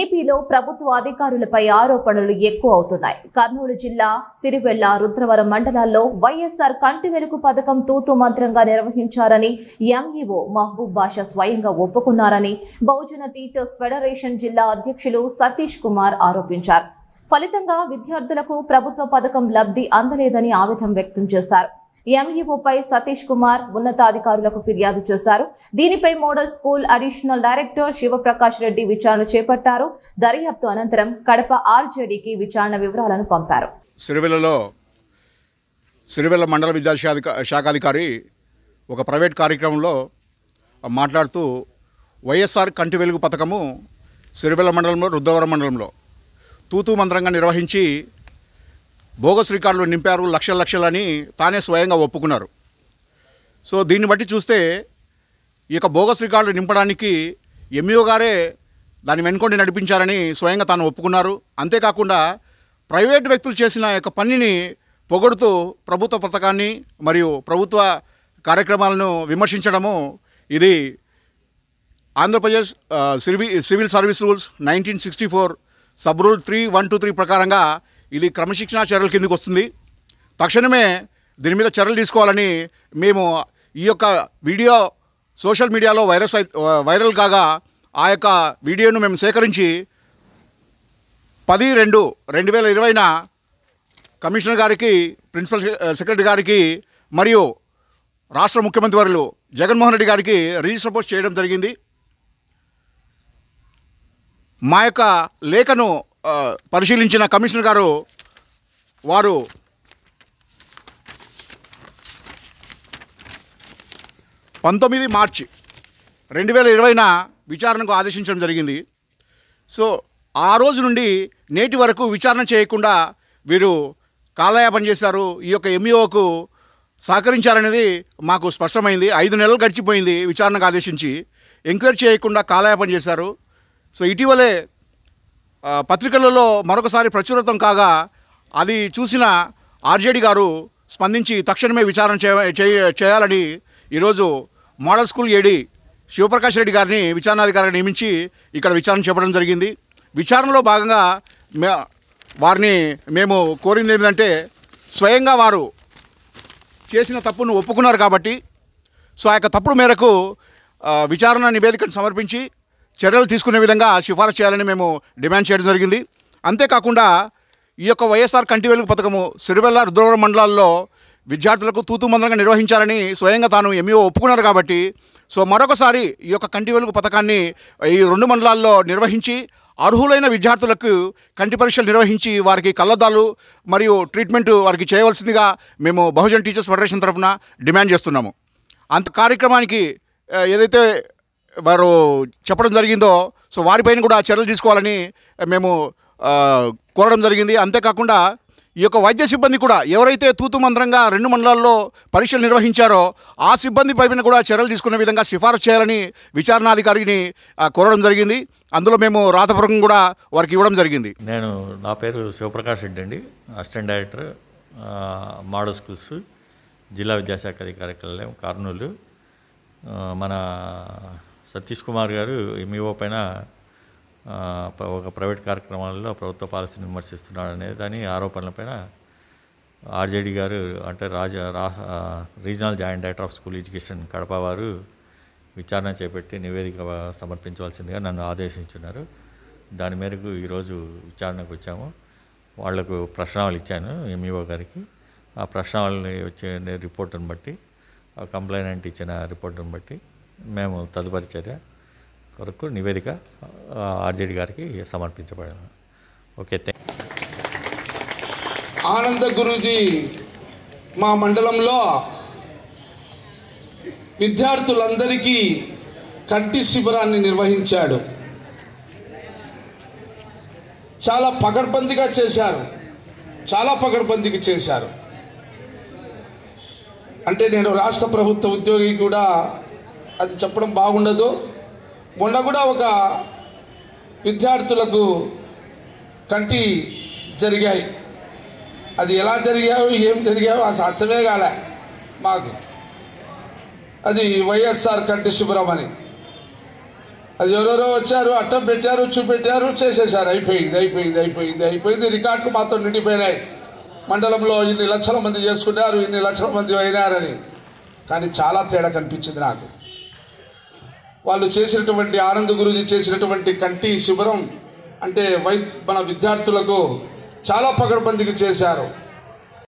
ఏపీలో ప్రభుత్వ అధికారులపై ఆరోపణలు ఎక్కువ అవుతున్నాయి కర్నూలు జిల్లా సిరివెళ్ల రుద్రవరం మండలాల్లో వైఎస్ఆర్ కంటి వెలుగు పథకం తూతు మంత్రంగా నిర్వహించారని ఎంఈఓ మహబూబ్ బాషా స్వయంగా ఒప్పుకున్నారని బహుజన టీచర్స్ ఫెడరేషన్ జిల్లా అధ్యక్షులు సతీష్ కుమార్ ఆరోపించారు ఫలితంగా విద్యార్థులకు ప్రభుత్వ పథకం లబ్ధి అందలేదని ఆవేదన వ్యక్తం చేశారు ఎంఈఓపై సతీష్ కుమార్ ఉన్నతాధికారులకు ఫిర్యాదు చేశారు దీనిపై model school additional director Shivaprakash Reddy విచారణ చేపట్టారు దర్యాప్తు అనంతరం కడప ఆర్జేడీకి విచారణ వివరాలను పంపారు సిరివెల్లలో సిరివెల్ల మండల విద్యాశాఖ శాఖాధికారి ఒక ప్రైవేట్ కార్యక్రమంలో మాట్లాడుతూ వైఎస్ఆర్ కంటి వెలుగు పథకము సిరివెల్ల మండలంలో రుద్రవరం మండలంలో తూతూ మంత్రంగా నిర్వహించి బోగస్ రికార్డులు నింపారు లక్షల లక్షలని తానే స్వయంగా ఒప్పుకున్నారు సో దీన్ని బట్టి చూస్తే ఈ యొక్క బోగస్ రికార్డులు నింపడానికి ఎంఈఓ గారే దాన్ని వెనుకొండి నడిపించారని స్వయంగా తాను ఒప్పుకున్నారు అంతేకాకుండా ప్రైవేట్ వ్యక్తులు చేసిన యొక్క పనిని పొగడుతూ ప్రభుత్వ పథకాన్ని మరియు ప్రభుత్వ కార్యక్రమాలను విమర్శించడము ఇది Andhra Pradesh civil civil service rules nineteen sixty four sub rule three one two three ప్రకారంగా ఇది క్రమశిక్షణ చర్యల కిందకు వస్తుంది తక్షణమే దీని మీద చర్యలు తీసుకోవాలని మేము ఈ యొక్క వీడియో సోషల్ మీడియాలో వైరస్ వైరల్ కాగా ఆ యొక్క వీడియోను మేము సేకరించి పది రెండు రెండు వేల ఇరవైన కమిషనర్ గారికి ప్రిన్సిపల్ సెక్రటరీ గారికి మరియు రాష్ట్ర ముఖ్యమంత్రి వారు జగన్మోహన్ రెడ్డి గారికి రిజిస్టర్ పోస్ట్ చేయడం జరిగింది మా యొక్క లేఖను పరిశీలించిన కమిషనర్ గారు వారు పంతొమ్మిది మార్చి రెండు వేల ఇరవైన విచారణకు ఆదేశించడం జరిగింది సో ఆ రోజు నుండి నేటి వరకు విచారణ చేయకుండా వీరు కాలయాపన చేశారు ఈ యొక్క ఎంఈఓకు e సహకరించారనేది మాకు స్పష్టమైంది ఐదు నెలలు గడిచిపోయింది విచారణకు ఆదేశించి ఎంక్వైరీ చేయకుండా కాలయాపన చేశారు సో ఇటీవలే పత్రికలలో మరొకసారి ప్రచురితం కాగా అది చూసిన ఆర్జేడి గారు స్పందించి తక్షణమే విచారణ చేయాలని ఈరోజు model school AD Shivaprakash Reddy గారిని విచారణాధికారిగా నియమించి ఇక్కడ విచారణ చేపడం జరిగింది విచారణలో భాగంగా వారిని మేము కోరింది ఏంటంటే స్వయంగా వారు చేసిన తప్పును ఒప్పుకున్నారు కాబట్టి సో ఆ యొక్క తప్పుడు మేరకు విచారణ నివేదికను సమర్పించి చర్యలు తీసుకునే విధంగా సిఫారసు చేయాలని మేము డిమాండ్ చేయడం జరిగింది అంతేకాకుండా ఈ యొక్క వైఎస్ఆర్ కంటి వెలుగు పథకము సిరివెల్ల రుద్రవరం మండలాల్లో విద్యార్థులకు తూతు నిర్వహించాలని స్వయంగా తాను ఎంఈఓ e ఒప్పుకున్నారు కాబట్టి సో మరొకసారి ఈ యొక్క కంటి వెలుగు పథకాన్ని ఈ రెండు మండలాల్లో నిర్వహించి అర్హులైన విద్యార్థులకు కంటి పరీక్షలు నిర్వహించి వారికి కళ్ళద్దాలు మరియు ట్రీట్మెంట్ వారికి చేయవలసిందిగా మేము బహుజన్ టీచర్స్ ఫెడరేషన్ తరఫున డిమాండ్ చేస్తున్నాము అంత కార్యక్రమానికి ఏదైతే వారు చెప్పడం జరిగిందో సో వారిపైన కూడా చర్యలు తీసుకోవాలని మేము కోరడం జరిగింది అంతేకాకుండా ఈ యొక్క వైద్య సిబ్బంది కూడా ఎవరైతే తూతు మంత్రంగా రెండు మండలాల్లో పరీక్షలు నిర్వహించారో ఆ సిబ్బంది పైన కూడా చర్యలు తీసుకునే విధంగా సిఫారసు చేయాలని విచారణాధికారిని కోరడం జరిగింది అందులో మేము రాతపూర్వకం కూడా వారికి ఇవ్వడం జరిగింది నేను నా పేరు శివప్రకాష్ రెడ్డి అండి అసిస్టెంట్ డైరెక్టర్ మోడల్ స్కూల్స్ జిల్లా విద్యాశాఖ అధికారి కార్నూలు మన సతీష్ కుమార్ గారు ఎంఈఓ e పైన ఒక ప్రైవేట్ కార్యక్రమాల్లో ప్రభుత్వ పాలసీని విమర్శిస్తున్నాడు అనే దాని ఆరోపణలపైన ఆర్జేడి గారు అంటే రాజ regional joint director of school education Kadapa వారు విచారణ చేపట్టి నివేదిక సమర్పించవలసిందిగా నన్ను ఆదేశించున్నారు దాని మేరకు ఈరోజు విచారణకు వచ్చాము వాళ్లకు ప్రశ్నలు ఇచ్చాను ఎంఈఓ e గారికి ఆ ప్రశ్నలు వచ్చే రిపోర్టును బట్టి కంప్లైనెంట్ ఇచ్చిన రిపోర్టును బట్టి మేము తదుపరి చర్య కొరకు నివేదిక ఆర్జేడి గారికి సమర్పించబడింది ఓకే థ్యాంక్ ఆనంద గురూజీ మా మండలంలో విద్యార్థులందరికీ కంటి శిబిరాన్ని నిర్వహించాడు చాలా పకడ్బందిగా చేశారు చాలా పకడ్బందికి చేశారు అంటే నేను రాష్ట్ర ప్రభుత్వ ఉద్యోగి కూడా అది చెప్పడం బాగుండదు మొన్న కూడా ఒక విద్యార్థులకు కంటి జరిగాయి అది ఎలా జరిగాయో ఏం జరిగాయో అది అర్థమే కాలే మాకు అది వైఎస్ఆర్ కంటి శుభ్రం అని అది ఎవరెవరో వచ్చారు అట్టం పెట్టారు చూపెట్టారు చేసేసారు అయిపోయింది అయిపోయింది అయిపోయింది అయిపోయింది రికార్డులు మాత్రం నిండిపోయినాయి మండలంలో ఇన్ని లక్షల మంది చేసుకున్నారు ఇన్ని లక్షల మంది అయినారని కానీ చాలా తేడా కనిపించింది నాకు వాళ్ళు చేసినటువంటి ఆనంద్ గురూజీ చేసినటువంటి కంటి శిబిరం అంటే వై మన విద్యార్థులకు చాలా పగడబందికి చేశారు